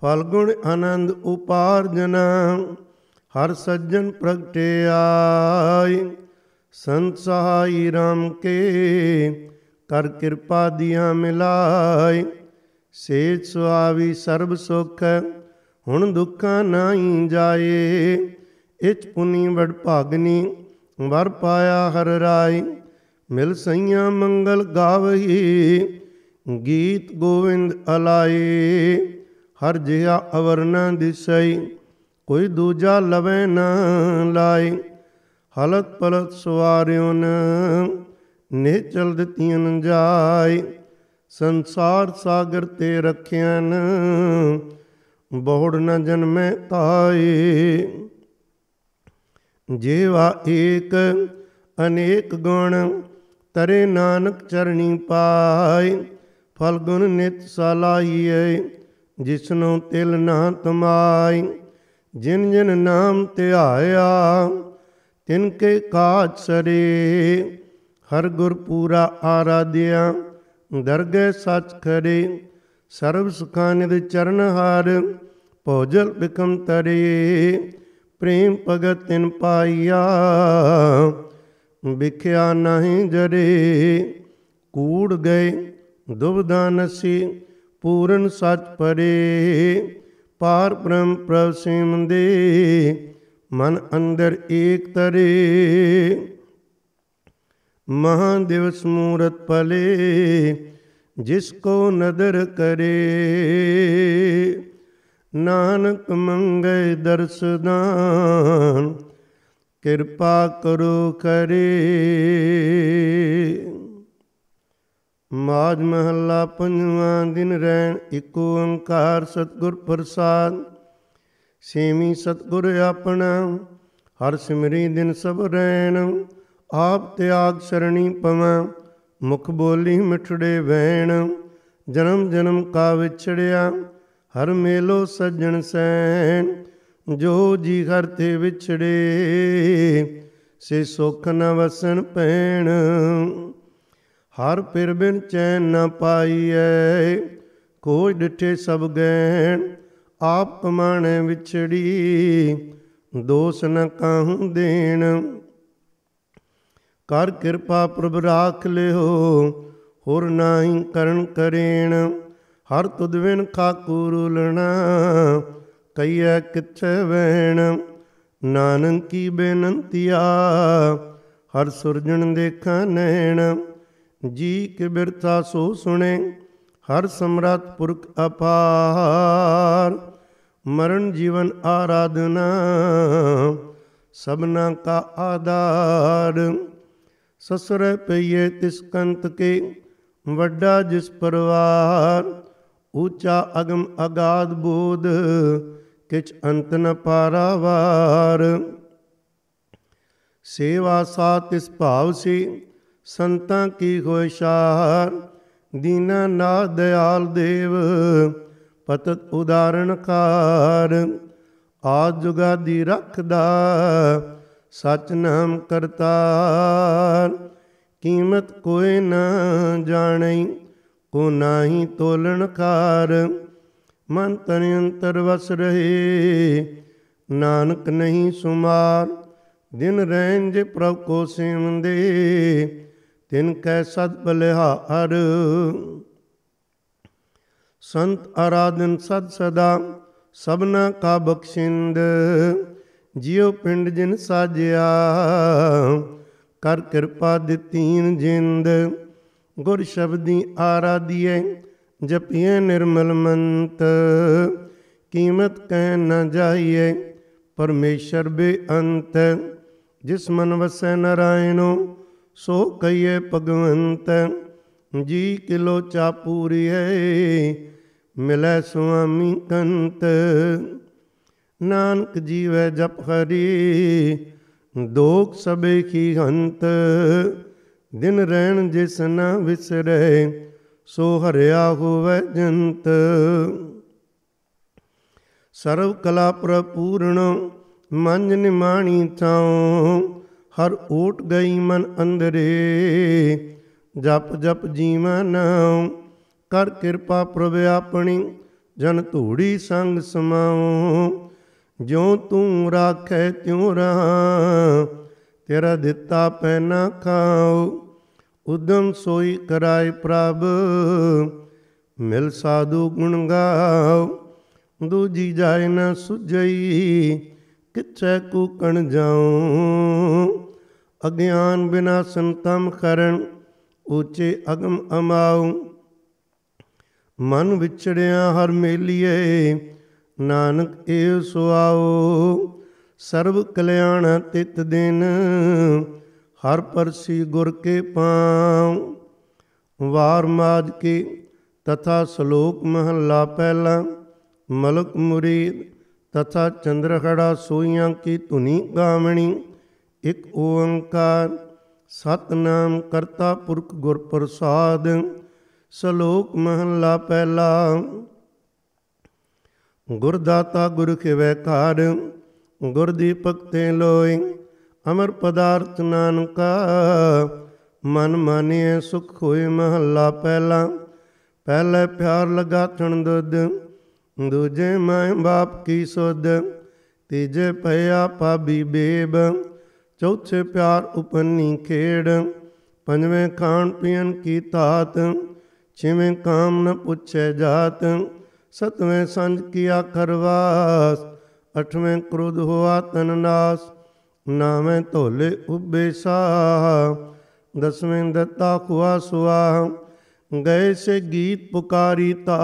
ਫਲਗੁਣ ਆਨੰਦ ਉਪਾਰਜਨ ਹਰ ਸੱਜਣ ਪ੍ਰਗਟੇ ਆਈ ਸੰਤ ਸਹਾਈ ਰਾਮ ਕੇ ਕਰ ਕਿਰਪਾ ਦੀਆਂ ਮਿਲਾਈ ਸੇਜ ਸੁਆਵੀ ਸਰਬ ਸੁਖ ਹੁਣ ਦੁੱਖਾਂ ਨਾਹੀ ਜਾਏ ਇਚ ਪੁਨੀ ਵਡ ਭਾਗਨੀ ਵਰ ਪਾਇਆ ਹਰ ਰਾਈ ਮਿਲ ਸਈਆਂ ਮੰਗਲ ਗਾਵਹੀ ਗੀਤ ਗੋਵਿੰਦ ਅਲਾਈ ਹਰ ਜਿਹਾ ਅਵਰ ਦਿਸਈ ਕੋਈ ਦੂਜਾ ਲਵੇ ਨ ਲਾਈ ਹਲਤ ਪਲਤ ਸਵਾਰਿਓਨ ਨੇ ਚਲ ਦਿੱਤੀਆਂ ਜਾਏ ਸੰਸਾਰ ਸਾਗਰ ਤੇ ਰਖਿਆਨ ਬੋੜ ਨ ਜਨਮੈ ਤਾਏ ਜੀਵਾ ਏਕ ਅਨੇਕ ਗੁਣ ਤਰੇ ਨਾਨਕ ਚਰਣੀ ਪਾਏ ਗੁਣ ਨਿਤ ਸਲਾਈਏ ਜਿਸਨੂੰ ਤਿਲ ਨਾ ਤਮਾਈ ਜਿਨ ਜਿਨ ਨਾਮ ਧਿਆਇਆ ਤਿਨ ਕੇ ਕਾਜ ਸਰੇ ਹਰ ਗੁਰ ਪੂਰਾ ਆਰਾਧਿਆ ਦਰਗਹਿ ਸਚ ਖੜੇ ਸਰਬ ਸੁਖਾਂ ਦੇ ਚਰਨ ਹਾਰ ਭੋਜਲ ਬਿਕਮ ਤਰੇ ਪ੍ਰੇਮ ਭਗਤ ਤਿਨ ਪਾਈਆ ਵਿਖਿਆ ਨਹੀਂ ਜਰੇ ਕੂੜ ਗਏ ਦੁਬਦਾ ਨਸੀ ਪੂਰਨ ਸਚ ਪਰੇ ਪਾਰ ਬ੍ਰਹਮ ਪ੍ਰਸਿਮ ਦੇ ਮਨ ਅੰਦਰ ਏਕ ਤਰੇ ਮਹਾ ਦਿਵਸ ਮੂਰਤ ਪਲੇ ਜਿਸ ਕੋ ਨਦਰ ਕਰੇ ਨਾਨਕ ਮੰਗੇ ਦਰਸਦਾਨ ਕਿਰਪਾ ਕਰੋ ਕਰੇ ਮਾਜ ਮਹੱਲਾ ਪੰਜਵਾਂ ਦਿਨ ਰਹਿਣ ਇੱਕ ਓੰਕਾਰ ਸਤਗੁਰ ਪ੍ਰਸਾਦ ਸੇਮੀ ਸਤਗੁਰ ਆਪਣਾ ਹਰ ਸਿਮਰੀ ਦਿਨ ਸਭ ਰਹਿਣ ਆਪ ਤਿਆਗ ਸਰਣੀ ਪਵੈ ਮੁਖ ਬੋਲੀ ਮਿਠੜੇ ਵੈਣ ਜਨਮ ਜਨਮ ਕਾ ਵਿਛੜਿਆ ਹਰ ਮੇਲੋ ਸੱਜਣ ਸੈਨ ਜੋ ਜੀ ਹਰ ਤੇ ਵਿਛੜੇ ਸੇ ਸੁਖ ਨ ਵਸਣ ਪੈਣ ਹਰ ਪਿਰ ਬਿਨ ਚੈਨ ਨ ਪਾਈਐ ਕੋਈ ਡਿਠੇ ਸਭ ਗੈਣ ਆਪ ਕਮਾਣੇ ਵਿਛੜੀ ਦੋਸ ਨ ਕਾਹੂ ਦੇਣ ਕਰ ਕਿਰਪਾ ਪ੍ਰਭ ਰਾਖ ਲਿਓ ਹੋਰ ਨਾਹੀ ਕਰਨ ਕਰੇਣ ਹਰ ਤੁਧ ਵਿਨ ਕਾਕੂ ਰੁਲਣਾ ਕਈਐ ਕਿਛੈ ਵੈਣ ਨਾਨਕ ਕੀ ਬੇਨੰਤੀਆ ਹਰ ਸੁਰਜਣ ਦੇਖਾ ਨੈਣ ਜੀ ਕਿ ਬਿਰਥਾ ਸੋ ਸੁਣੇ ਹਰ ਸਮਰਤ ਪੁਰਖ ਅਪਾਰ ਮਰਨ ਜੀਵਨ ਆਰਾਧਨਾ ਸਭਨਾ ਕਾ ਆਧਾਰ ਸਸਰ ਪਈਏ ਤਿਸ ਕੰਤ ਕੇ ਵੱਡਾ ਜਿਸ ਪਰਵਾਰ ਉੱਚਾ ਅਗਮ ਅਗਾਧ ਬੋਧ ਕਿਛ ਅੰਤ ਨ ਪਾਰਾਵਾਰ ਸੇਵਾ ਸਾ ਤਿਸ ਭਾਵ ਸੀ ਸੰਤਾਂ ਕੀ ਹੋਇ ਸ਼ਾਰ ਦੀਨਾ ਨਾ ਦਇਆਲ ਦੇਵ ਪਤਤ ਕਾਰ ਆਜੁਗਾ ਦੀ ਰਖਦਾ ਸਚ ਨਾਮ ਕਰਤਾਰ ਕੀਮਤ ਕੋਈ ਨਾ ਜਾਣੈ ਕੋ ਨਾਹੀ ਤੋਲਣਕਾਰ ਮਨ ਤਨ ਅੰਤਰ ਵਸ ਰਹੇ ਨਾਨਕ ਨਹੀਂ ਸੁਮਾਰ ਦਿਨ ਰਹਿਣ ਜੇ ਪ੍ਰਭ ਕੋ ਸਿਮਦੇ ਤਿਨ ਕੈ ਸਦ ਬਲਿਹਾਰ ਸੰਤ ਆਰਾਧਨ ਸਦ ਸਦਾ ਸਭਨਾ ਕਾ ਬਖਸ਼ਿੰਦ ਜਿਉ ਪਿੰਡ ਜਿਨ ਸਾਜਿਆ ਕਰ ਕਿਰਪਾ ਦਿੱਤੀਨ ਜਿੰਦ ਗੁਰ ਸ਼ਬਦੀ ਆਰਾਧੀਏ ਜਪੀਏ ਨਿਰਮਲ ਮੰਤ ਕੀਮਤ ਕਹਿ ਨਾ ਜਾਈਏ ਪਰਮੇਸ਼ਰ ਬੇਅੰਤ ਜਿਸ ਮਨ ਵਸੈ ਨਰਾਇਣੋ ਸੋ ਕਈਏ ਭਗਵੰਤ ਜੀ ਕਿਲੋ ਚਾ ਪੂਰੀਏ ਮਿਲੈ ਸੁਆਮੀ ਕੰਤ ਨਾਨਕ ਜੀਵੈ ਜਪ ਹਰੀ ਦੋਖ ਸਭੇ ਕੀ ਹੰਤ ਦਿਨ ਰਹਿਣ ਜਿਸ ਨਾ ਵਿਸਰੇ ਸੋ ਹਰਿਆ ਹੋਵੇ ਜੰਤ ਸਰਵ ਕਲਾ ਪ੍ਰਪੂਰਣ ਮਨ ਨਿਮਾਣੀ ਥਾਉ ਹਰ ਓਟ ਗਈ ਮਨ ਅੰਦਰੇ ਜਪ ਜਪ ਜੀਵਨ ਕਰ ਕਿਰਪਾ ਪ੍ਰਭ ਆਪਣੀ ਜਨ ਧੂੜੀ ਸੰਗ ਸਮਾਉ ਜਿਉ ਤੂੰ ਰਾਖੈ ਤਿਉ ਰਾਂ ਤੇਰਾ ਦਿੱਤਾ ਪੈ ਨਾ ਖਾਉ ਉਦਮ ਸੋਈ ਕਰਾਏ ਪ੍ਰਭ ਮਿਲ ਸਾਧੂ ਗੁਣ ਗਾਉ ਦੂਜੀ ਜਾਇ ਨ ਸੁਜਈ ਕਿਛੈ ਕੂਕਣ ਜਾਉ ਅਗਿਆਨ ਬਿਨਾ ਸੰਤਮ ਕਰਨ ਉੱਚੇ ਅਗਮ ਅਮਾਉ ਮਨ ਵਿਛੜਿਆ ਹਰ ਮੇਲੀਏ ਨਾਨਕ ਏਵ ਸੁਆਓ ਸਰਬ ਕਲਿਆਣ ਤਿਤ ਦਿਨ ਹਰ ਪਰਸੀ ਗੁਰ ਕੇ ਪਾਉ ਵਾਰ ਮਾਜ ਕੇ ਤਥਾ ਸ਼ਲੋਕ ਮਹੱਲਾ ਪਹਿਲਾ ਮਲਕ ਮੁਰੀਦ ਤਥਾ ਚੰਦਰ ਖੜਾ ਸੋਈਆਂ ਕੀ ਧੁਨੀ ਗਾਵਣੀ ਇੱਕ ਓੰਕਾਰ ਸਤਨਾਮ ਕਰਤਾ ਪੁਰਖ ਗੁਰ ਪ੍ਰਸਾਦ ਸ਼ਲੋਕ ਮਹੱਲਾ ਪਹਿਲਾ ਗੁਰਦਾਤਾ ਗੁਰ ਕੇ ਵੈਕਾਰ ਗੁਰ ਦੀਪਕ ਤੇ ਲੋਈ ਅਮਰ ਪਦਾਰਥ ਨਾਨਕਾ ਮਨ ਮਾਨਿਐ ਸੁਖ ਹੋਏ ਮਹੱਲਾ ਪਹਿਲਾ ਪਹਿਲੇ ਪਿਆਰ ਲਗਾ ਚਣ ਦੁੱਧ ਦੂਜੇ ਮਾਂ ਬਾਪ ਕੀ ਸੁਧ ਤੀਜੇ ਪਿਆ ਪਾਬੀ ਬੇਬ ਚੌਥੇ ਪਿਆਰ ਉਪਨੀ ਖੇੜ ਪੰਜਵੇਂ ਖਾਣ ਪੀਣ ਕੀ ਤਾਤ ਛੇਵੇਂ ਕਾਮ ਨ ਪੁੱਛੇ ਜਾਤ ਸਤਵੇਂ ਸੰਜ ਕੀ ਆਖਰਵਾਸ ਅਠਵੇਂ ਕ੍ਰੋਧ ਹੋਆ ਨਾਸ ਨਾਵੇਂ ਧੋਲੇ ਉਬੇ ਸਾ ਦਸਵੇਂ ਦਿੱਤਾ ਖੁਆ ਸੁਆ ਗਏ ਸੇ ਗੀਤ ਪੁਕਾਰੀ ਤਾ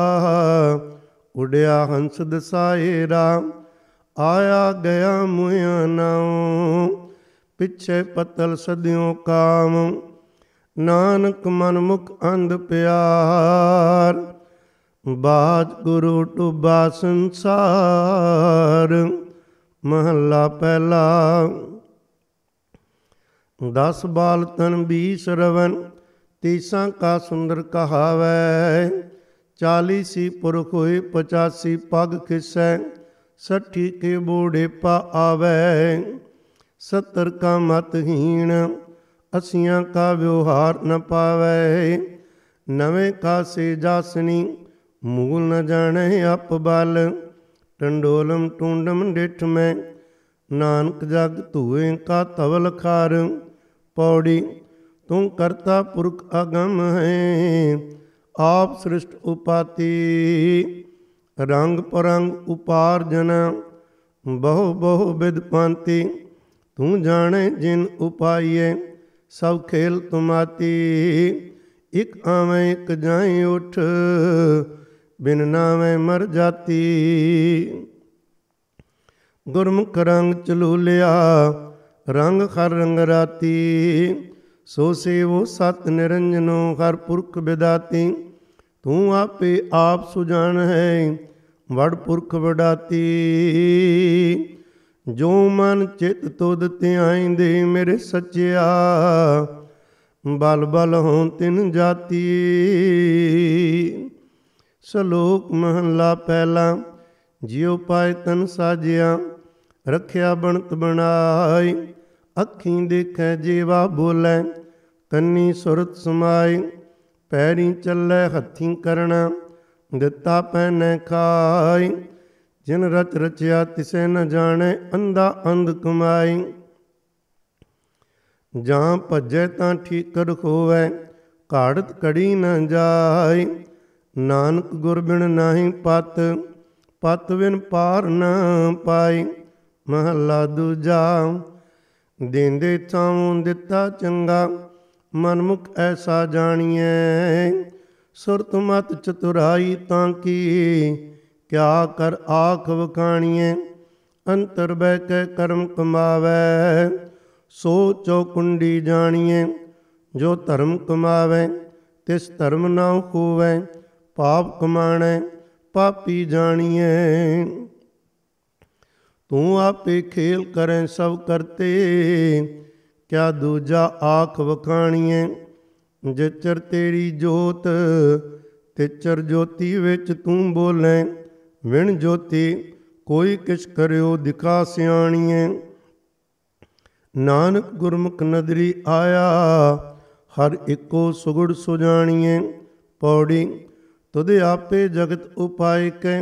ਉਡਿਆ ਹੰਸ ਦਸਾਏ ਰਾਮ ਆਇਆ ਗਿਆ ਮੁਇਆ ਨਾਉ ਪਿੱਛੇ ਪਤਲ ਸਦਿਓ ਕਾਮ ਨਾਨਕ ਮਨ ਮੁਖ ਅੰਧ ਪਿਆਰ ਬਾਦ ਗੁਰੂ ਟੁਬਾ ਸੰਸਾਰ ਮਹੱਲਾ ਪਹਿਲਾ ਦਸ ਬਾਲ ਤਨ 20 ਰਵਨ ਤੀਸਾਂ ਕਾ ਸੁੰਦਰ ਕਹਾਵੇ 40 ਸੀ ਪੁਰਖ ਹੋਏ 85 ਪਗ ਖਿਸੈ 60 ਕੇ ਬੋੜੇ ਪਾ ਆਵੇ 70 ਕਾ ਮਤ ਹੀਣ ਅਸੀਆਂ ਕਾ ਵਿਵਹਾਰ ਨ ਪਾਵੇ ਨਵੇਂ ਕਾ ਸੇ ਜਾਸਨੀ मूल न जाने अप बल टंडोलम टूडम डिठ में नानक जग धुए का तवल खार पौड़ी तू करता पुरख अगम है आप सृष्ट उपाति रंग परंग उपार जना बहु बहु विद पांति तू जाने जिन उपाये सब खेल तुमाती इक आवें एक जाए उठ ਬਿਨ ਨਾਵੇਂ ਮਰ ਜਾਤੀ ਗੁਰਮੁਖ ਰੰਗ ਚਲੂਲਿਆ ਰੰਗ ਖਰ ਰੰਗ ਰਾਤੀ ਸੋ ਸੇਵੋ ਸਤ ਨਿਰੰਜਨੋ ਹਰ ਪੁਰਖ ਵਿਦਾਤੀ ਤੂੰ ਆਪੇ ਆਪ ਸੁਜਾਨ ਹੈ ਵੜ ਪੁਰਖ ਵਿਦਾਤੀ ਜੋ ਮਨ ਚਿਤ ਤੁਧ ਧਿਆਇਂਦੇ ਮੇਰੇ ਸੱਚਿਆ ਬਲ ਬਲ ਹੋਂ ਤਿਨ ਜਾਤੀ ਸ਼ਲੋਕ ਮਹਲਾ ਪਹਿਲਾ ਜਿਉ ਪਾਇ ਤਨ ਸਾਜਿਆ ਰਖਿਆ ਬਣਤ ਬਣਾਈ ਅੱਖੀਂ ਦੇਖੈ ਜੀਵਾ ਬੋਲੇ ਤੰਨੀ ਸੁਰਤ ਸਮਾਈ ਪੈਰੀ ਚੱਲੇ ਹੱਥੀਂ ਕਰਣਾ ਦਿੱਤਾ ਪੈਨੇ ਖਾਈ ਜਿਨ ਰਤ ਰਚਿਆ ਤਿਸੈ ਨ ਜਾਣੇ ਅੰਧਾ ਅੰਧ ਕਮਾਈ ਜਾਂ ਭੱਜੈ ਤਾਂ ਠੀਕਰ ਹੋਵੇ ਘਾੜਤ ਕੜੀ ਨ ਜਾਏ ਨਾਨਕ ਗੁਰ ਬਿਨ ਨਾਹੀ ਪਤ ਪਤ ਬਿਨ ਪਾਰ ਨ ਪਾਈ ਮਹਲਾ ਦੂਜਾ ਦੇਂਦੇ ਚਾਉਂ ਦਿੱਤਾ ਚੰਗਾ ਮਨਮੁਖ ਐਸਾ ਜਾਣੀਐ ਸੁਰਤ ਮਤ ਚਤੁਰਾਈ ਤਾਂ ਕੀ ਕਿਆ ਕਰ ਆਖ ਵਖਾਣੀਐ ਅੰਤਰ ਬਹਿ ਕੇ ਕਰਮ ਕਮਾਵੇ ਸੋ ਚੌਕੁੰਡੀ ਜਾਣੀਐ ਜੋ ਧਰਮ ਕਮਾਵੇ ਤਿਸ ਧਰਮ ਨਾ ਹੋਵੇ ਪਾਪ ਕਮਾਣੈ ਪਾਪੀ ਜਾਣੀਐ ਤੂੰ ਆਪੇ ਖੇਲ ਕਰੈ ਸਭ ਕਰਤੇ ਕਿਆ ਦੂਜਾ ਆਖ ਵਖਾਣੀਐ ਜਿਚਰ ਤੇਰੀ ਜੋਤ ਤਿਚਰ ਜੋਤੀ ਵਿੱਚ ਤੂੰ ਬੋਲੇ ਵਿਣ ਜੋਤੀ ਕੋਈ ਕਿਛ ਕਰਿਓ ਦਿਖਾ ਸਿਆਣੀਐ ਨਾਨਕ ਗੁਰਮੁਖ ਨਦਰੀ ਆਇਆ ਹਰ ਇੱਕੋ ਸੁਗੜ ਸੁਜਾਣੀਐ ਪੌੜੀ तुद आपे जगत उपाय कै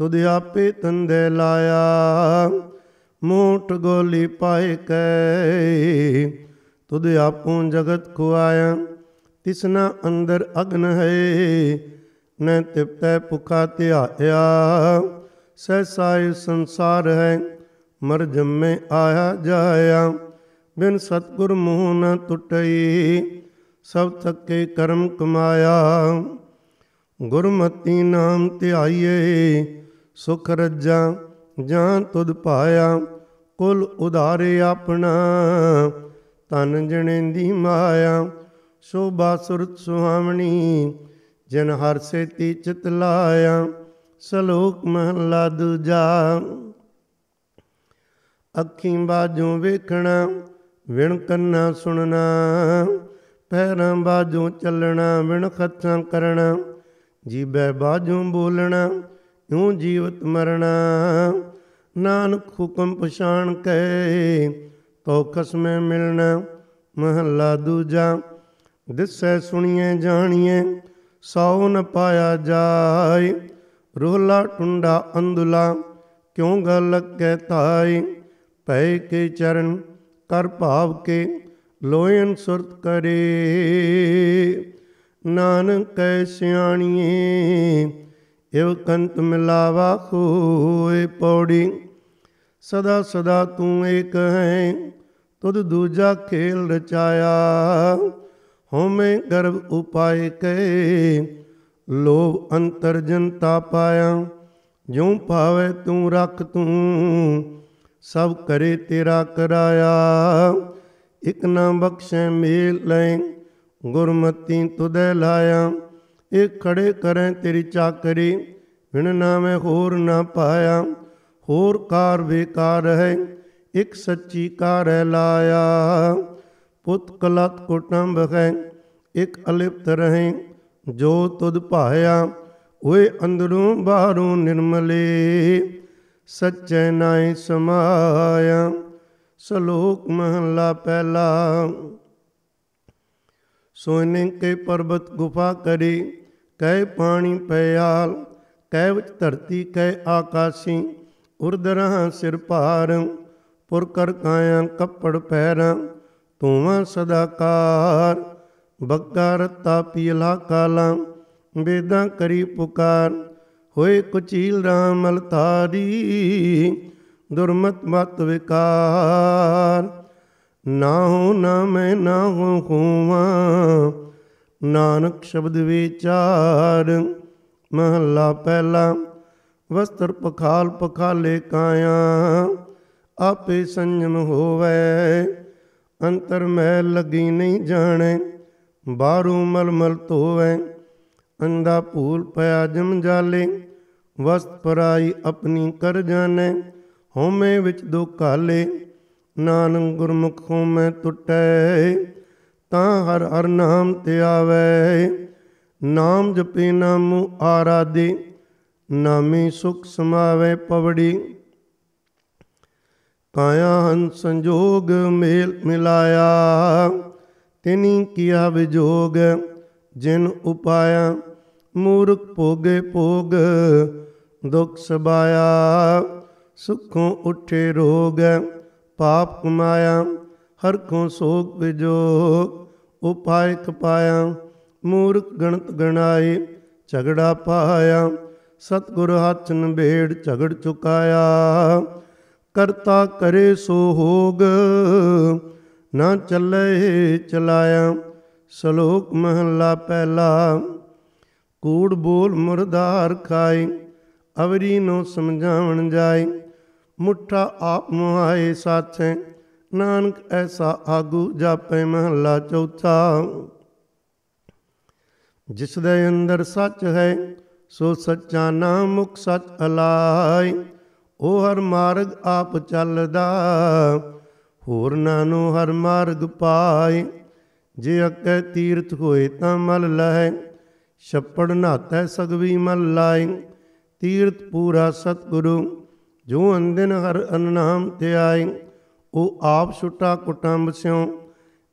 तुद आपे तंदे लाया मूठ गोली पाए कै तुद आपू जगत खुआया तिसना अंदर अग्न है न तिपतै पुखा त्याया सहसाय संसार है मर जमे आया जाया बिन सतगुर मुँह न टुटई सब थके कर्म कमाया ਗੁਰਮਤੀ ਨਾਮ ਧਿਆਈਏ ਸੁਖ ਰੱਜਾਂ ਜਾਂ ਤੁਧ ਪਾਇਆ ਕੁਲ ਉਧਾਰੇ ਆਪਣਾ ਤਨ ਜਣੇਂਦੀ ਮਾਇਆ ਸੋਭਾ ਸੁਰਤ ਸੁਹਾਵਣੀ ਜਨ ਹਰ ਸੇਤੀ ਚਿਤ ਲਾਇਆ ਸਲੋਕ ਮਹਲਾ ਦੂਜਾ ਅੱਖੀਂ ਬਾਜੋਂ ਵੇਖਣਾ ਵਿਣ ਕੰਨਾ ਸੁਣਨਾ ਪੈਰਾਂ ਬਾਜੋਂ ਚੱਲਣਾ ਵਿਣ ਖੱਤਾਂ ਕਰਨਾ ਜੀਬੈ ਬਾਝੋਂ ਬੋਲਣਾ ਇਉ ਜੀਵਤ ਮਰਣਾ ਨਾਨਕ ਹੁਕਮ ਪਛਾਣ ਕੈ ਤੋ ਕਸਮੇ ਮਿਲਣਾ ਮਹੱਲਾ ਦੂਜਾ ਦਿਸੈ ਸੁਣੀਏ ਜਾਣੀਏ ਸੌ ਨ ਪਾਇਆ ਜਾਏ ਰੋਲਾ ਟੁੰਡਾ ਅੰਦੁਲਾ ਕਿਉ ਗਲ ਕੈ ਤਾਈ ਪੈ ਕੇ ਚਰਨ ਕਰ ਭਾਵ ਕੇ ਲੋਇਨ ਸੁਰਤ ਕਰੇ ਨਾਨਕ ਸਿਆਣੀਏ ਇਵ ਕੰਤ ਮਿਲਾਵਾ ਹੋਏ ਪੌੜੀ ਸਦਾ ਸਦਾ ਤੂੰ ਏਕ ਹੈ ਤੁਧ ਦੂਜਾ ਖੇਲ ਰਚਾਇਆ ਹਉਮੈ ਗਰਬ ਉਪਾਏ ਕੈ ਲੋਭ ਅੰਤਰ ਜਨਤਾ ਪਾਇਆ ਜਿਉ ਭਾਵੇ ਤੂੰ ਰੱਖ ਤੂੰ ਸਭ ਕਰੇ ਤੇਰਾ ਕਰਾਇਆ ਇਕ ਨਾ ਬਖਸ਼ੈ ਮੇਲ ਲੈ गुरमति तुद लाया एक खड़े करें तेरी चाकरी बिन नाम होर ना पाया होर कार बेकार है एक सच्ची कार है लाया पुत कलत कुटुंब है एक अलिप्त रहें जो तुद पाया वे अंदरों बाहरों निर्मले सच्चे नाई समाया सलोक महला पहला ਸੋਨੇ ਕੇ ਪਰਬਤ ਗੁਫਾ ਕਰੇ ਕਹਿ ਪਾਣੀ ਪਿਆਲ ਕਹਿ ਵਿੱਚ ਧਰਤੀ ਕਹਿ ਆਕਾਸ਼ੀ ਉਰਦ ਰਹਾ ਸਿਰ ਭਾਰ ਪੁਰ ਕਰ ਕਾਇਆ ਕੱਪੜ ਪਹਿਰਾਂ ਤੂਵਾਂ ਸਦਾਕਾਰ ਬੱਕਾ ਰਤਾ ਪੀਲਾ ਕਾਲਾ ਬੇਦਾਂ ਕਰੀ ਪੁਕਾਰ ਹੋਏ ਕੁਚੀਲ ਰਾਮ ਮਲਤਾਰੀ ਦੁਰਮਤ ਮਤ ਵਿਕਾਰ ਨਾ ਹੋ ਨਾ ਮੈਂ ਨਾ ਹੋ ਕੂਵਾ ਨਾਨਕ ਸ਼ਬਦ ਵਿਚਾਰ ਮਹਲਾ ਪਹਿਲਾ ਵਸਤਰ ਪਖਾਲ ਪਖਾਲੇ ਕਾਇਆ ਆਪੇ ਸੰਜਮ ਹੋਵੇ ਅੰਤਰ ਮੈ ਲੱਗੀ ਨਹੀਂ ਜਾਣੇ ਬਾਰੂ ਮਲਮਲ ਧੋਵੇ ਅੰਦਾ ਭੂਲ ਪਿਆ ਜਮ ਜਾਲੇ ਵਸਤ ਪਰਾਈ ਆਪਣੀ ਕਰ ਜਾਣੇ ਹੋਮੇ ਵਿੱਚ ਦੁਖਾਲੇ ਨਾਨਕ ਗੁਰਮੁਖੋਂ ਮੈਂ ਟੁੱਟੈ ਤਾਂ ਹਰ ਹਰ ਨਾਮ ਤੇ ਆਵੇ ਨਾਮ ਜਪੇ ਨਾਮੁ ਆਰਾਧੇ ਨਾਮੀ ਸੁਖ ਸਮਾਵੇ ਪਵੜੀ ਕਾਇਆ ਹੰ ਸੰਜੋਗ ਮੇਲ ਮਿਲਾਇਆ ਤਿਨੀ ਕੀਆ ਵਿਜੋਗ ਜਿਨ ਉਪਾਇਆ ਮੂਰਖ ਭੋਗੇ ਭੋਗ ਦੁਖ ਸਬਾਇਆ ਸੁਖੋਂ ਉੱਠੇ ਰੋਗ ਪਾਪ ਕਮਾਇਆ ਹਰ ਕੋ ਸੋਗ ਵਿਜੋ ਉਪਾਇ ਕਪਾਇਆ ਮੂਰਖ ਗਣਤ ਗਣਾਏ ਝਗੜਾ ਪਾਇਆ ਸਤਗੁਰ ਹੱਥਨ ਭੇੜ ਝਗੜ ਚੁਕਾਇਆ ਕਰਤਾ ਕਰੇ ਸੋ ਹੋਗ ਨਾ ਚੱਲੇ ਚਲਾਇਆ ਸ਼ਲੋਕ ਮਹਲਾ ਪਹਿਲਾ ਕੂੜ ਬੋਲ ਮੁਰਦਾਰ ਖਾਏ ਅਵਰੀ ਨੂੰ ਸਮਝਾਵਣ ਜਾਏ ਮੁੱਠਾ ਆਪ ਮੁਹਾਏ ਸਾਥੇ ਨਾਨਕ ਐਸਾ ਆਗੂ ਜਾਪੇ ਮਹਲਾ ਚੌਥਾ ਜਿਸ ਦੇ ਅੰਦਰ ਸੱਚ ਹੈ ਸੋ ਸੱਚਾ ਨਾਮ ਮੁਖ ਸਤ ਅਲਾਈ ਉਹ ਹਰ ਮਾਰਗ ਆਪ ਚੱਲਦਾ ਨਾ ਨੂੰ ਹਰ ਮਾਰਗ ਪਾਏ ਜੇ ਅਕੈ ਤੀਰਥ ਹੋਏ ਤਾਂ ਮਲ ਲਹਿ ਛੱਪੜ ਨਾਤੈ ਸਗਵੀ ਮਲ ਲਾਏ ਤੀਰਥ ਪੂਰਾ ਸਤਗੁਰੂ ਜੋ ਅੰਦਨ ਹਰ ਅਨਨਾਮ ਤੇ ਆਏ ਉਹ ਆਪ ਛੁਟਾ ਕੁਟੰਬ ਸਿਉ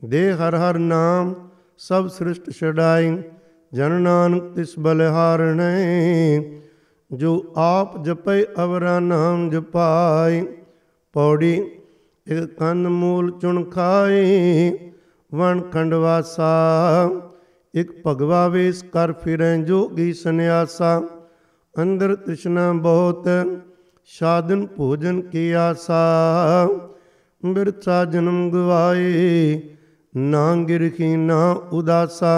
ਦੇ ਹਰ ਹਰ ਨਾਮ ਸਭ ਸ੍ਰਿਸ਼ਟ ਛਡਾਈ ਜਨ ਨਾਨਕ ਤਿਸ ਬਲਿਹਾਰਣੈ ਜੋ ਆਪ ਜਪੈ ਅਵਰਾ ਨਾਮ ਜਪਾਈ ਪੌੜੀ ਇਕ ਕੰਨ ਮੂਲ ਚੁਣ ਖਾਏ ਵਣ ਖੰਡ ਵਾਸਾ ਇਕ ਭਗਵਾ ਵੇਸ ਕਰ ਫਿਰੈ ਜੋਗੀ ਸੰਿਆਸਾ ਅੰਦਰ ਤ੍ਰਿਸ਼ਨਾ ਬਹੁਤ ਸਾਧਨ ਭੋਜਨ ਕੀ ਆਸਾ ਬਿਰਥਾ ਜਨਮ ਗਵਾਏ ਨਾ ਗਿਰਖੀ ਨਾ ਉਦਾਸਾ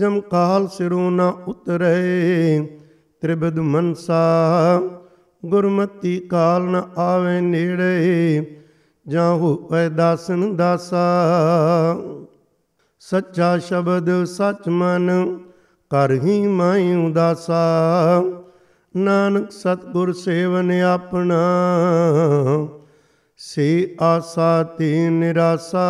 ਜਮ ਕਾਲ ਸਿਰੋਂ ਨਾ ਉਤਰੇ ਤ੍ਰਿਬਦ ਮਨਸਾ ਗੁਰਮਤੀ ਕਾਲ ਨ ਆਵੇ ਨੇੜੇ ਜਾਂ ਹੋਵੇ ਦਾਸਨ ਦਾਸਾ ਸੱਚਾ ਸ਼ਬਦ ਸੱਚ ਮਨ ਕਰਹੀ ਮੈਂ ਮਾਈ ਉਦਾਸਾ ਨਾਨਕ ਸਤਗੁਰ ਸੇਵਨ ਆਪਣਾ ਸੇ ਆਸਾ ਤੇ ਨਿਰਾਸਾ